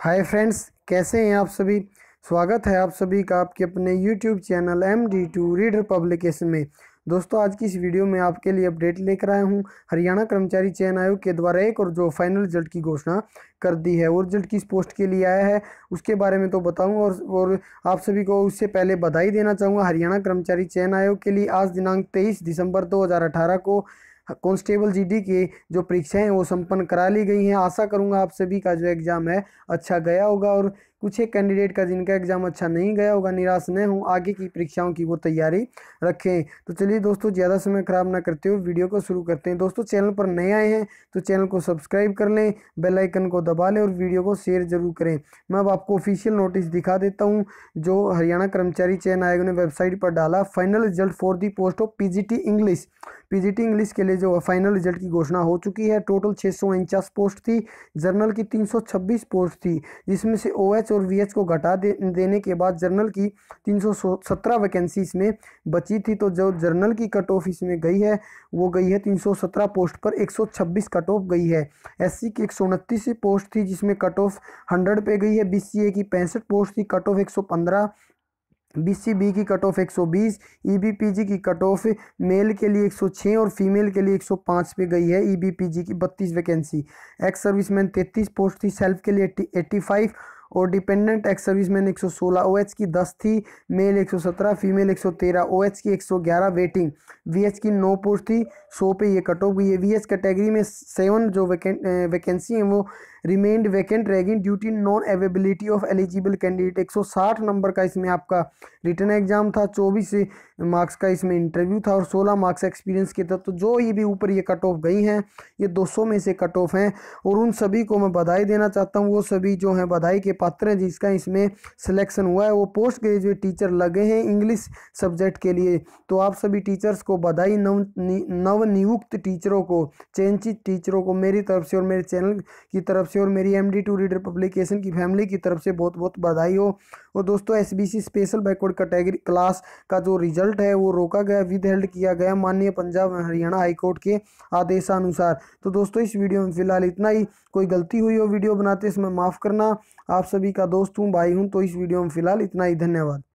hi friends कैसे हैं आप सभी स्वागत है आप सभी का आपके अपने YouTube channel M D two reader publication में दोस्तों आज की इस वीडियो में आपके लिए अपडेट लेकर आया हूं हरियाणा कर्मचारी चयन आयोग के द्वारा एक और जो फाइनल रिजल्ट की घोषणा कर दी है वो रिजल्ट किस पोस्ट के लिए आया है उसके बारे में तो बताऊँगा और और आप सभी को उससे पहले बधाई देना चाहूँगा हरियाणा कर्मचारी चयन आयोग के लिए आज दिनांक तेईस दिसंबर दो को कांस्टेबल जीडी की जो परीक्षाएं वो संपन्न करा ली गई हैं आशा करूंगा आप सभी का जो एग्ज़ाम है अच्छा गया होगा और कुछ एक कैंडिडेट का जिनका एग्ज़ाम अच्छा नहीं गया होगा निराश न हो आगे की परीक्षाओं की वो तैयारी रखें तो चलिए दोस्तों ज़्यादा समय ख़राब ना करते हुए वीडियो को शुरू करते हैं दोस्तों चैनल पर नए आए हैं तो चैनल को सब्सक्राइब कर लें बेलाइकन को दबा लें और वीडियो को शेयर ज़रूर करें मैं अब आपको ऑफिशियल नोटिस दिखा देता हूँ जो हरियाणा कर्मचारी चयन आयोग ने वेबसाइट पर डाला final result for the post of P English PGT English के लिए जो फाइनल रिजल्ट की घोषणा हो चुकी है टोटल छः पोस्ट थी जर्नल की 326 पोस्ट थी जिसमें से ओ और वी को घटा दे, देने के बाद जर्नल की 317 वैकेंसी इसमें बची थी तो जो जर्नल की कट ऑफ इसमें गई है वो गई है 317 पोस्ट पर 126 कट ऑफ गई है एस की एक पोस्ट थी जिसमें कट ऑफ हंड्रेड पे गई है बी की पैंसठ पोस्ट थी कट ऑफ एक बीसीबी की कट ऑफ 120, ईबीपीजी की कट ऑफ मेल के लिए 106 और फीमेल के लिए 105 पे गई है ईबीपीजी e की 32 वैकेंसी एक्स सर्विसमैन 33 पोस्ट थी सेल्फ के लिए 85 और डिपेंडेंट एक्स सर्विसमैन 116 ओएच की 10 थी मेल 117 फीमेल 113 ओएच की 111 वेटिंग वीएच की 9 पोस्ट थी 100 पे ये कट ऑफ हुई है वी कैटेगरी में सेवन जो वैकेंसी हैं वो रिमेंड वैकेंट रहेगी due to non availability of eligible candidate 160 number का इसमें आपका रिटर्न एग्जाम था 24 मार्क्स का इसमें इंटरव्यू था और 16 मार्क्स एक्सपीरियंस के था तो जो ये भी ऊपर ये कट ऑफ गई हैं ये 200 में से कट ऑफ हैं और उन सभी को मैं बधाई देना चाहता हूँ वो सभी जो हैं बधाई के पात्र हैं जिसका इसमें सिलेक्शन हुआ है वो पोस्ट ग्रेजुएट टीचर लगे हैं इंग्लिश सब्जेक्ट के लिए तो आप सभी टीचर्स को बधाई नव नवनियुक्त टीचरों को चयनचित टीचरों को मेरी तरफ से और मेरे चैनल की तरफ से से और मेरी M D two reader publication की फैमिली की तरफ से बहुत बहुत बधाई हो और दोस्तों S B C special backward category class का जो रिजल्ट है वो रोका गया विद हेल्ड किया गया माननीय पंजाब हरियाणा हाईकोर्ट के आदेशानुसार तो दोस्तों इस वीडियो में फिलहाल इतना ही कोई गलती हुई हो वीडियो बनाते इसमें माफ़ करना आप सभी का दोस्त हूँ भाई हूँ तो इस वीडियो में फिलहाल इतना ही धन्यवाद